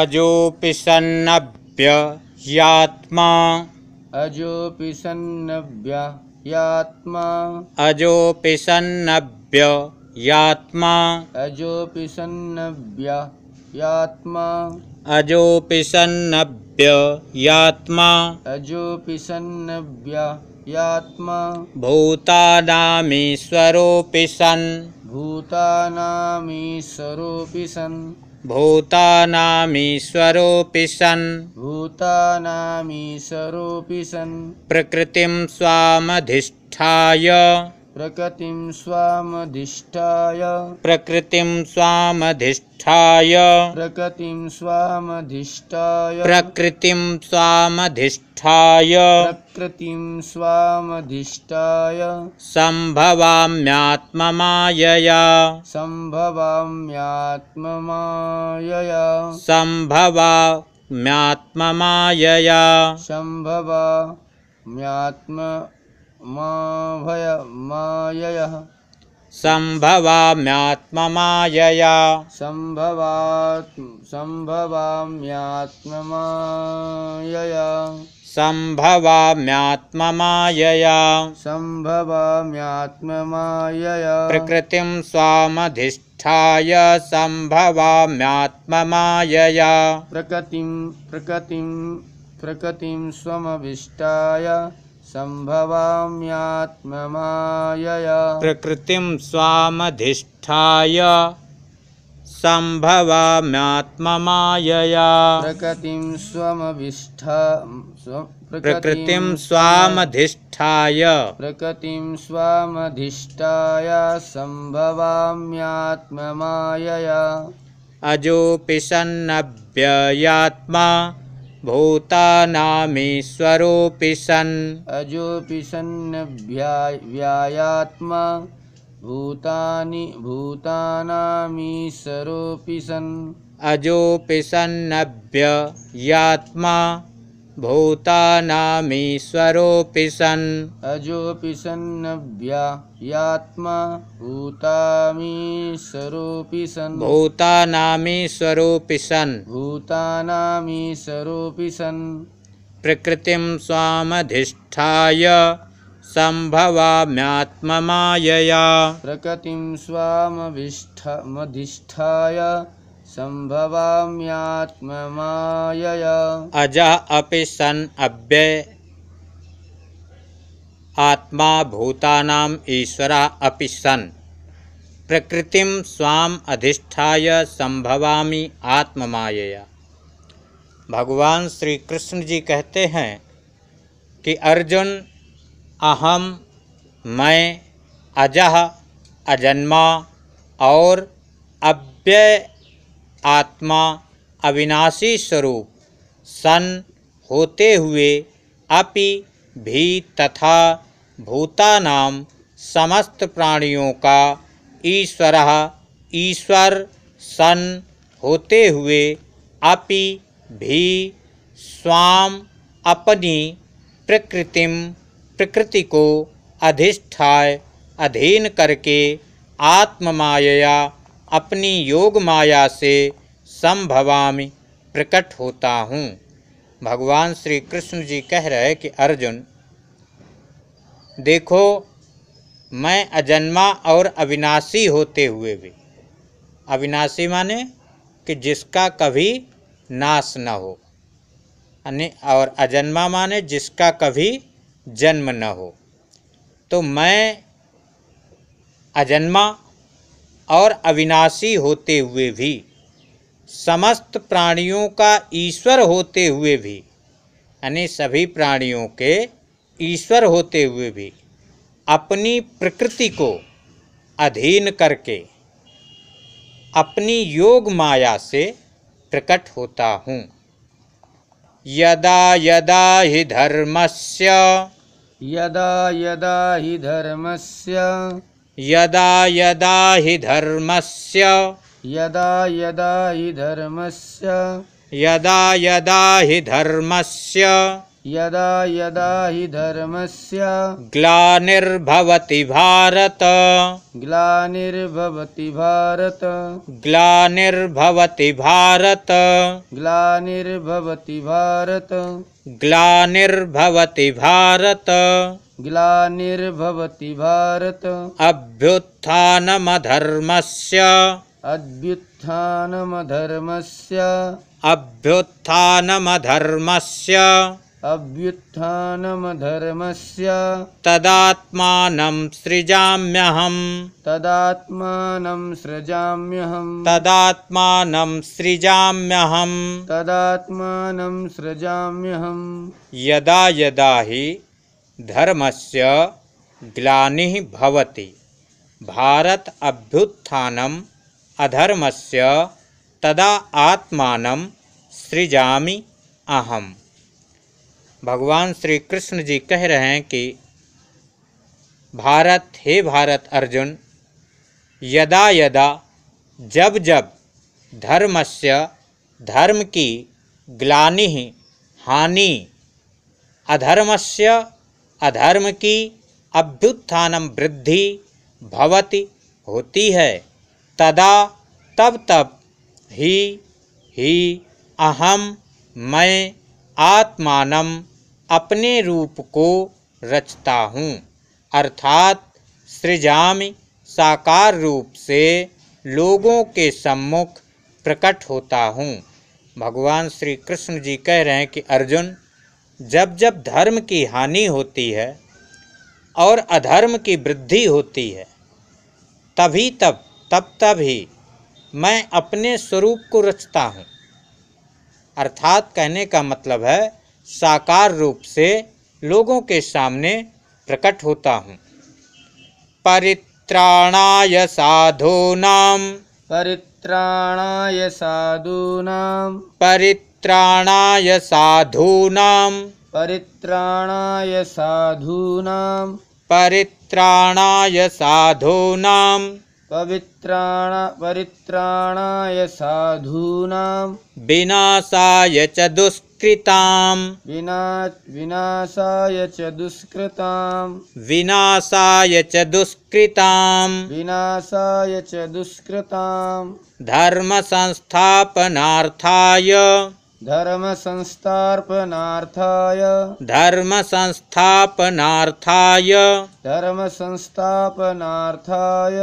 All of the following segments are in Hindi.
अजोपि सन्नभ्य यात्मा अजोपि सन्नभ्य यात्मा अजोपि सन्नभ्य यात्मा अजोपि यात्मा अजोपि यात्मा यात्मा भूतानामीश्वरोऽपि सन् भूतानामीश्वरोऽपि सन् प्रकृतिं स्वामधिष्ठाय प्रकृतिं स्वामधिष्ठाय प्रकृतिं स्वामधिष्ठाय प्रकृतिं स्वामधिष्ठाय प्रकृतिं स्वामधिष्ठाय प्रकृतिं स्वामधिष्ठाय संभवाम्यात्ममायया शम्भवाम्यात्ममायया संभवा म्यात्ममायया माभय माययः सम्भवाम्यात्ममायया सम्भवात् सम्भवाम्यात्ममायया सम्भवाम्यात्ममायया सम्भवाम्यात्ममायया प्रकृतिं प्रकृति सम्भवाम्यात्ममायया प्रकृतिं प्रकृतिं संभवाम्यात्ममायया प्रकृतिं स्वामधिष्ठाय सम्भवाम्यात्ममायया प्रकृतिं स्वमभिष्ठ स्व प्रकृतिं स्वामधिष्ठाय प्रकृतिं स्वामधिष्ठाय सम्भवाम्यात्ममायया अजोऽपि सन्नव्ययात्मा भूतानामीश्वरोऽपि सन् अजोऽपि सन्नभ्या व्यायात्मा भूतानि भूतानामीश्वरोऽपि सन् अजोऽपि सन्नभ्य भूतानामीश्वरोऽपि सन् अजोऽपि सन्नव्या यात्मा भूतामीश्वरोऽपि सन् भूतानामीश्वरोऽपि सन् भूतानामीश्वरोऽपि सन् प्रकृतिं स्वामधिष्ठाय सम्भवाम्यात्ममायया प्रकृतिं स्वामभिष्ठमधिष्ठाय संभवाम्यात्म अज अव्यय आत्मा भूतानाम ईश्वर अभी सन् प्रकृति स्वाम अधिष्ठाय संभवामी आत्ममायया भगवान श्री कृष्ण जी कहते हैं कि अर्जुन अहम मैं अजह अजन्मा और अव्यय आत्मा अविनाशी स्वरूप सन होते हुए अपि भी तथा भूतानाम समस्त प्राणियों का ईश्वर ईश्वर सन होते हुए अपि भी स्वाम अपनी प्रकृतिम प्रकृति को अधिष्ठाय अधीन करके आत्ममायया अपनी योग माया से संभवामी प्रकट होता हूँ भगवान श्री कृष्ण जी कह रहे कि अर्जुन देखो मैं अजन्मा और अविनाशी होते हुए भी अविनाशी माने कि जिसका कभी नाश न हो और अजन्मा माने जिसका कभी जन्म न हो तो मैं अजन्मा और अविनाशी होते हुए भी समस्त प्राणियों का ईश्वर होते हुए भी यानी सभी प्राणियों के ईश्वर होते हुए भी अपनी प्रकृति को अधीन करके अपनी योग माया से प्रकट होता हूँ यदा यदा हि धर्मस्य यदा यदा हि धर्मस्य यदा यदा हि धर्मस्य यदा यदा हि धर्मस्य यदा यदा हि धर्मस्य यदा यदा हि धर्मस्य ग्लानिर्भवति भारत ग्लानिर्भवति भारत ग्लानिर्भवति भारत ग्लानिर्भवति भारत ग्लानिर्भवति भारत ग्लानिर्भवति भारत अभ्युत्थानमधर्मस्य अभ्युत्थानमधर्मस्य अभ्युत्थानमधर्मस्य अभ्युत्थानमधर्मस्य तदात्मानं सृजाम्यहं तदात्मानं सृजाम्यहं तदात्मानं सृजाम्यहं तदात्मानं सृजाम्यहं यदा यदा हि धर्म से ग्लाति भारत अधर्म से तदा आत्मा सृजा अहम भगवान श्री कृष्ण जी कह रहे हैं कि भारत हे भारत अर्जुन यदा यदा जब जब धर्म से धर्म की ग्लानि हानि से अधर्म की अभ्युत्थानम वृद्धि भवति होती है तदा तब तब ही ही अहम मैं आत्मान अपने रूप को रचता हूँ अर्थात सृजामि साकार रूप से लोगों के सम्मुख प्रकट होता हूँ भगवान श्री कृष्ण जी कह रहे हैं कि अर्जुन जब जब धर्म की हानि होती है और अधर्म की वृद्धि होती है तभी तब तब तब ही मैं अपने स्वरूप को रचता हूँ अर्थात कहने का मतलब है साकार रूप से लोगों के सामने प्रकट होता हूँ परित्राणाय साधूनाम परित्राणाय साधूनाम परित्र परित्राणाय साधूनां परित्राणाय साधूनां परित्राणाय साधूनां पवित्राण परित्राणाय साधूनां विनाशाय च दुष्कृतां विना विनाशाय च दुष्कृतां विनाशाय च दुष्कृतां विनाशाय च दुष्कृतां धर्मसंस्थापनार्थाय धर्मसंस्थार्पनार्थाय धर्मसंस्थापनार्थाय धर्मसंस्थापनार्थाय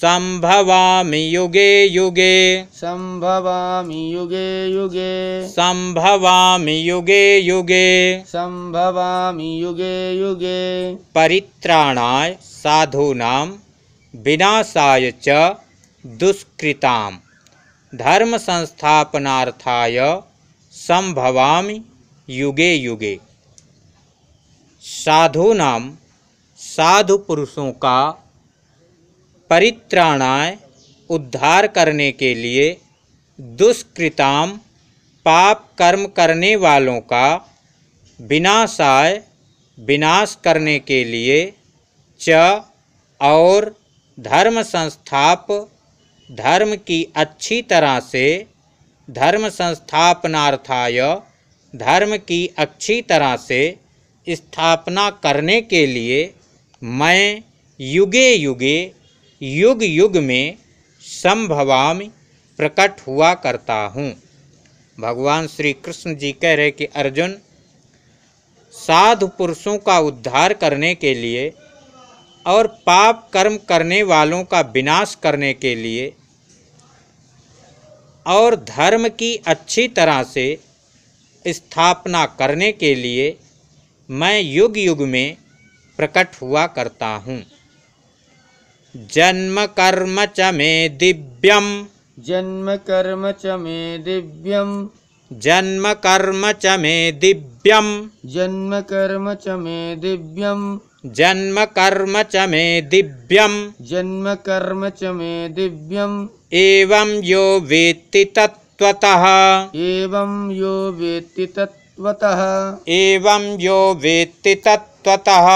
संभवामि युगे युगे संभवामि युगे युगे संभवामि युगे युगे संभवामि युगे युगे परित्राणाय साधूनां विनाशाय च दुष्कृतां धर्मसंस्थापनार्थाय संभवामि युगे युगे साधु नाम साधु पुरुषों का परित्राणाय उद्धार करने के लिए दुष्कृताम पाप कर्म करने वालों का विनाशाय विनाश करने के लिए च और धर्म संस्थाप धर्म की अच्छी तरह से धर्म संस्थापनार्थाय धर्म की अच्छी तरह से स्थापना करने के लिए मैं युगे युगे युग युग में संभवाम प्रकट हुआ करता हूँ भगवान श्री कृष्ण जी कह रहे कि अर्जुन साधु पुरुषों का उद्धार करने के लिए और पाप कर्म करने वालों का विनाश करने के लिए और धर्म की अच्छी तरह से स्थापना करने के लिए मैं युग युग में प्रकट हुआ करता हूँ जन्म कर्म च मे दिव्यम जन्म कर्म च मे दिव्यम जन्म कर्म च मे दिव्यम जन्म कर्म च मे दिव्यम जन्म कर्म च मे दिव्यम जन्म कर्म च मे दिव्यम एवं यो वेत्ति तत्वतः एवं यो वेत्ति तत्वतः एवं यो वेत्ति तत्वतः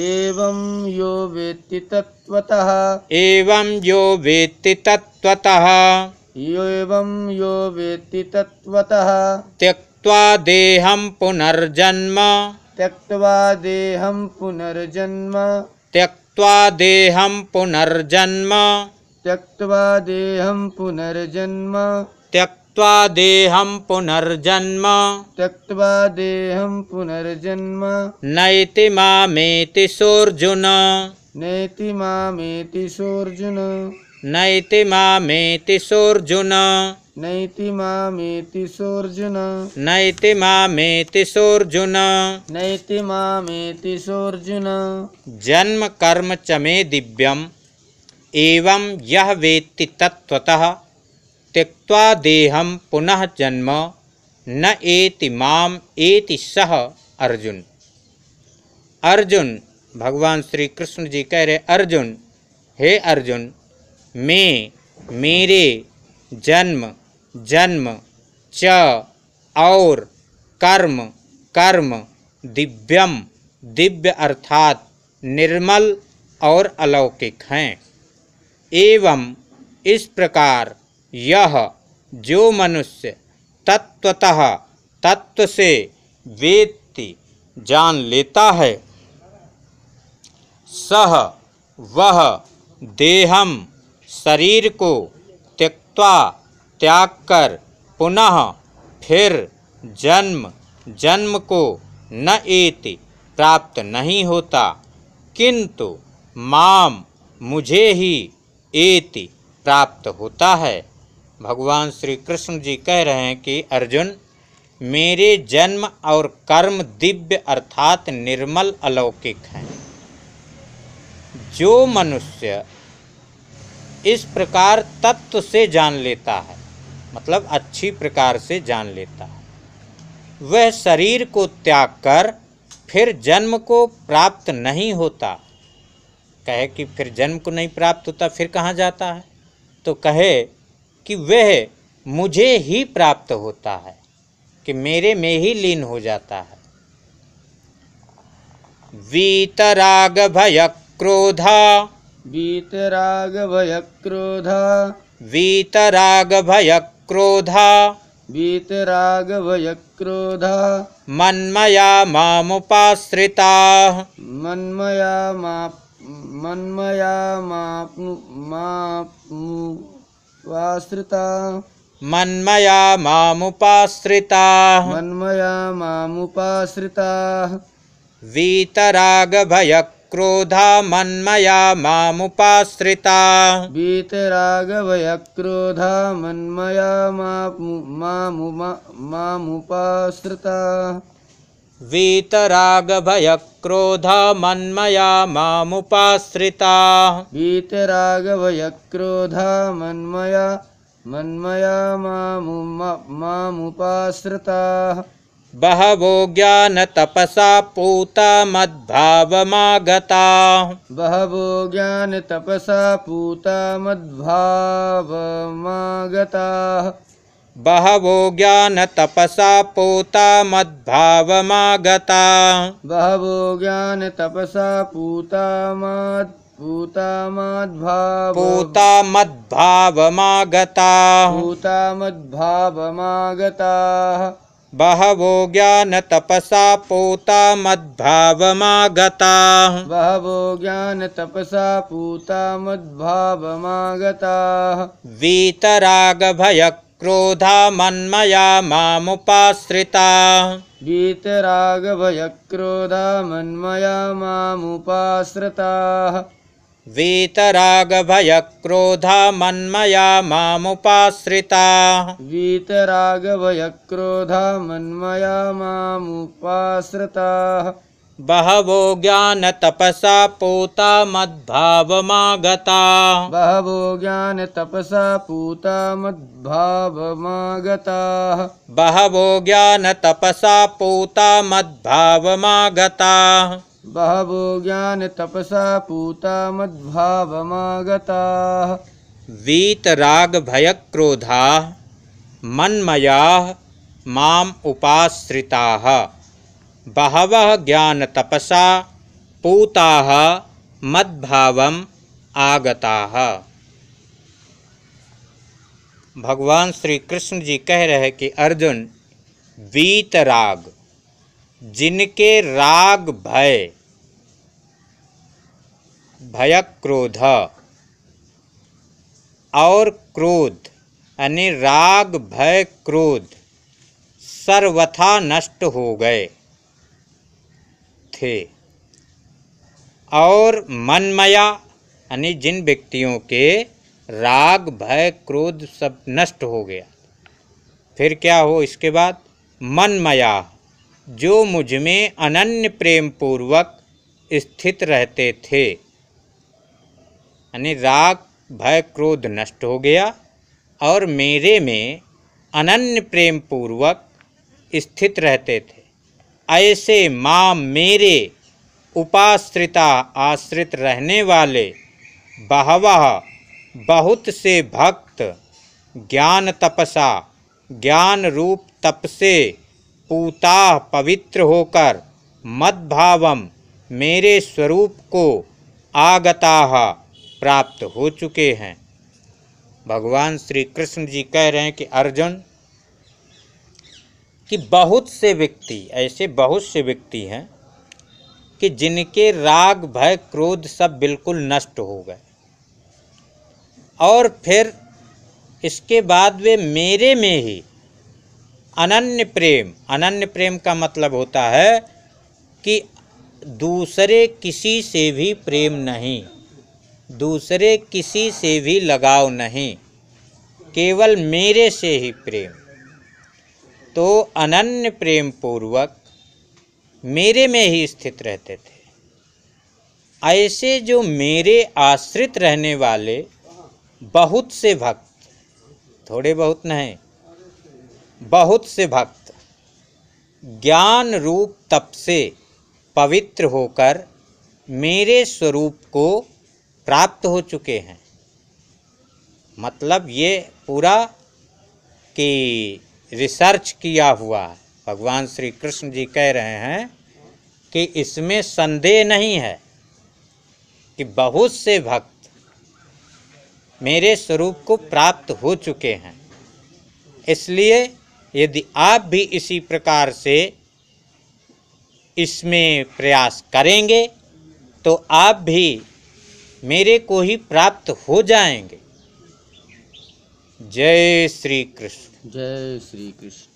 एवं यो वेत्ति तत्वतः एवं यो वेत्ति तत्त्वतः एवं यो वेत्ति तत्वतः त्यक्त्वा देहं पुनर्जन्म त्यक्त्वा देहं पुनर्जन्म त्यक्त्वा देहं पुनर्जन्म त्यक्त्वा देहं पुनर्जन्म त्यक्त्वा देहं पुनर्जन्म त्यक्त्वा देहं पुनर्जन्म नैति मामेति सोऽर्जुन नैति मामेति सोऽर्जुन नैति मामेति सोऽर्जुन नैति मामेति सोऽर्जुन नैति मामेति सोऽर्जुन नैति मामेति सोऽर्जुन जन्म कर्म च मे दिव्यम् एवं यह वेत्ति तत्वतः त्यक्वा देहम पुनः जन्म न एति माम एति सह अर्जुन अर्जुन भगवान श्री कृष्ण जी कह रहे अर्जुन हे अर्जुन मैं मेरे जन्म जन्म च और कर्म कर्म दिव्यम दिव्य अर्थात निर्मल और अलौकिक हैं एवं इस प्रकार यह जो मनुष्य तत्वतः तत्व से वेत्ति जान लेता है सह वह देहम शरीर को त्यक्ता त्याग कर पुनः फिर जन्म जन्म को न एति प्राप्त नहीं होता किंतु माम मुझे ही एति प्राप्त होता है भगवान श्री कृष्ण जी कह रहे हैं कि अर्जुन मेरे जन्म और कर्म दिव्य अर्थात निर्मल अलौकिक हैं जो मनुष्य इस प्रकार तत्व से जान लेता है मतलब अच्छी प्रकार से जान लेता है वह शरीर को त्याग कर फिर जन्म को प्राप्त नहीं होता कहे कि फिर जन्म को नहीं प्राप्त होता फिर कहाँ जाता है तो कहे कि वह मुझे ही प्राप्त होता है कि मेरे में ही लीन हो जाता है वीतराग भय क्रोधा वीतराग भय क्रोधा वीतराग भय क्रोधा वीतराग भय क्रोधा मन्मया मामुपाश्रिता मन्मया माप मन्मया मन्मया मामुपाश्रिता मन्मया मामुपाश्रिता वीतरागभयक्रोधा मन्मया मामुपाश्रिता वीतरागभयक्रोधा मन्मया मामु मामुपाश्रिता वीतरागभयक्रोधमन्मया मामुपाश्रिता वीतरागभयक्रोधमन्मया मन्मया मामु मामुपाश्रिताः बहवो ज्ञानतपसा पूता मद्भावमागता बहवो ज्ञानतपसा पूता मद्भावमागता बहवो ज्ञानतपसा पूता मद्भावमागता बहवो ज्ञानतपसा तपसा पूता मद्भावः पूता मद्भावमागता पूता मद्भावमागताः बहवो ज्ञान तपसा पोता मद्भावमागता बहवो ज्ञानतपसा पूता मद्भावमागताः वीतरागभयक् क्रोधा मन्मया मामुपाश्रिता वीतराघभयक्रोध मन्मया मामुपाश्रिताः वीतरागभयक्रोधा मन्मया मामुपाश्रिता वीतरागभयक्रोधा मन्मया मामुपाश्रिता बहवो ज्ञानतपसा पूता मद्भावमागता बहवो ज्ञानतपसा पूता मद्भावमागताः बहवो ज्ञानतपसा पूता मद्भावमागताः बहवो ज्ञानतपसा पूता मद्भावमागताः वीतरागभयक्रोधाः मन्मयाः माम् उपाश्रिताः बहव ज्ञान तपसा पूता मद्भाव आगता भगवान श्री कृष्ण जी कह रहे कि अर्जुन वीतराग जिनके राग भय भय क्रोध और क्रोध यानी राग भय क्रोध सर्वथा नष्ट हो गए थे और मनमया यानी जिन व्यक्तियों के राग भय क्रोध सब नष्ट हो गया फिर क्या हो इसके बाद मनमया जो मुझ में अनन्य प्रेम पूर्वक स्थित रहते थे यानी राग भय क्रोध नष्ट हो गया और मेरे में अनन्य प्रेम पूर्वक स्थित रहते थे ऐसे माँ मेरे उपाश्रिता आश्रित रहने वाले बहवा बहुत से भक्त ज्ञान तपसा ज्ञान रूप तप से पूता पवित्र होकर मद्भावम मेरे स्वरूप को आगता प्राप्त हो चुके हैं भगवान श्री कृष्ण जी कह रहे हैं कि अर्जुन कि बहुत से व्यक्ति ऐसे बहुत से व्यक्ति हैं कि जिनके राग भय क्रोध सब बिल्कुल नष्ट हो गए और फिर इसके बाद वे मेरे में ही अनन्य प्रेम अनन्य प्रेम का मतलब होता है कि दूसरे किसी से भी प्रेम नहीं दूसरे किसी से भी लगाव नहीं केवल मेरे से ही प्रेम तो अनन्य प्रेम पूर्वक मेरे में ही स्थित रहते थे ऐसे जो मेरे आश्रित रहने वाले बहुत से भक्त थोड़े बहुत नहीं बहुत से भक्त ज्ञान रूप तप से पवित्र होकर मेरे स्वरूप को प्राप्त हो चुके हैं मतलब ये पूरा कि रिसर्च किया हुआ है भगवान श्री कृष्ण जी कह रहे हैं कि इसमें संदेह नहीं है कि बहुत से भक्त मेरे स्वरूप को प्राप्त हो चुके हैं इसलिए यदि आप भी इसी प्रकार से इसमें प्रयास करेंगे तो आप भी मेरे को ही प्राप्त हो जाएंगे जय श्री कृष्ण जय श्री कृष्ण